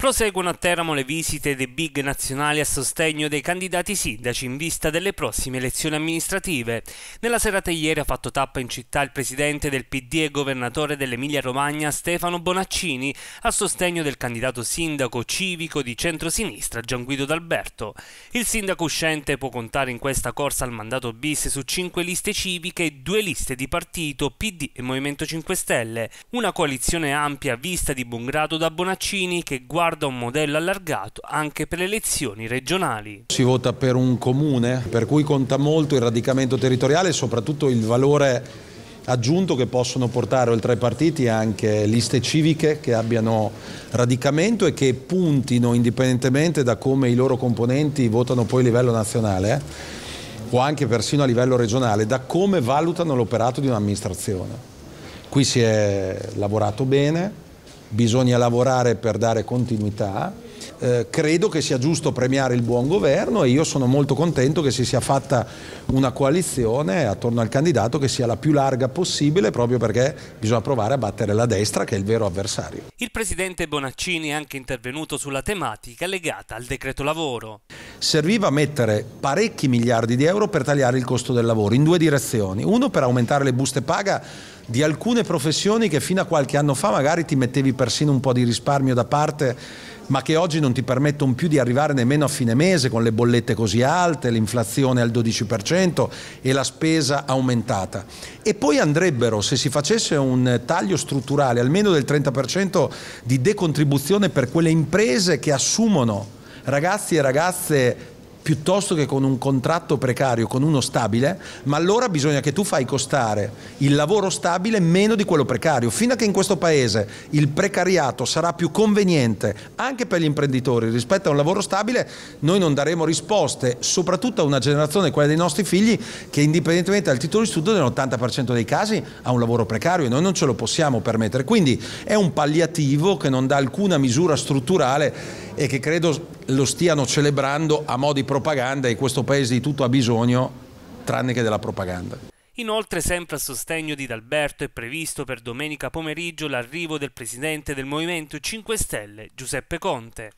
Proseguono a Teramo le visite dei big nazionali a sostegno dei candidati sindaci in vista delle prossime elezioni amministrative. Nella serata ieri ha fatto tappa in città il presidente del PD e governatore dell'Emilia-Romagna Stefano Bonaccini a sostegno del candidato sindaco civico di centrosinistra Gianguido D'Alberto. Il sindaco uscente può contare in questa corsa al mandato bis su cinque liste civiche e due liste di partito PD e Movimento 5 Stelle, una coalizione ampia vista di buon grado da Bonaccini che guarda riguarda un modello allargato anche per le elezioni regionali. Si vota per un comune, per cui conta molto il radicamento territoriale e soprattutto il valore aggiunto che possono portare oltre ai partiti anche liste civiche che abbiano radicamento e che puntino indipendentemente da come i loro componenti votano poi a livello nazionale eh, o anche persino a livello regionale, da come valutano l'operato di un'amministrazione. Qui si è lavorato bene, bisogna lavorare per dare continuità. Eh, credo che sia giusto premiare il buon governo e io sono molto contento che si sia fatta una coalizione attorno al candidato che sia la più larga possibile proprio perché bisogna provare a battere la destra che è il vero avversario. Il presidente Bonaccini è anche intervenuto sulla tematica legata al decreto lavoro. Serviva mettere parecchi miliardi di euro per tagliare il costo del lavoro in due direzioni. Uno per aumentare le buste paga di alcune professioni che fino a qualche anno fa magari ti mettevi persino un po' di risparmio da parte ma che oggi non ti permettono più di arrivare nemmeno a fine mese con le bollette così alte, l'inflazione al 12% e la spesa aumentata. E poi andrebbero, se si facesse un taglio strutturale, almeno del 30% di decontribuzione per quelle imprese che assumono ragazzi e ragazze piuttosto che con un contratto precario, con uno stabile, ma allora bisogna che tu fai costare il lavoro stabile meno di quello precario, fino a che in questo paese il precariato sarà più conveniente anche per gli imprenditori rispetto a un lavoro stabile, noi non daremo risposte, soprattutto a una generazione, quella dei nostri figli, che indipendentemente dal titolo di studio nell'80% dei casi ha un lavoro precario e noi non ce lo possiamo permettere. Quindi è un palliativo che non dà alcuna misura strutturale e che credo lo stiano celebrando a mo' di propaganda e questo paese di tutto ha bisogno tranne che della propaganda. Inoltre, sempre a sostegno di D'Alberto, è previsto per domenica pomeriggio l'arrivo del presidente del Movimento 5 Stelle, Giuseppe Conte.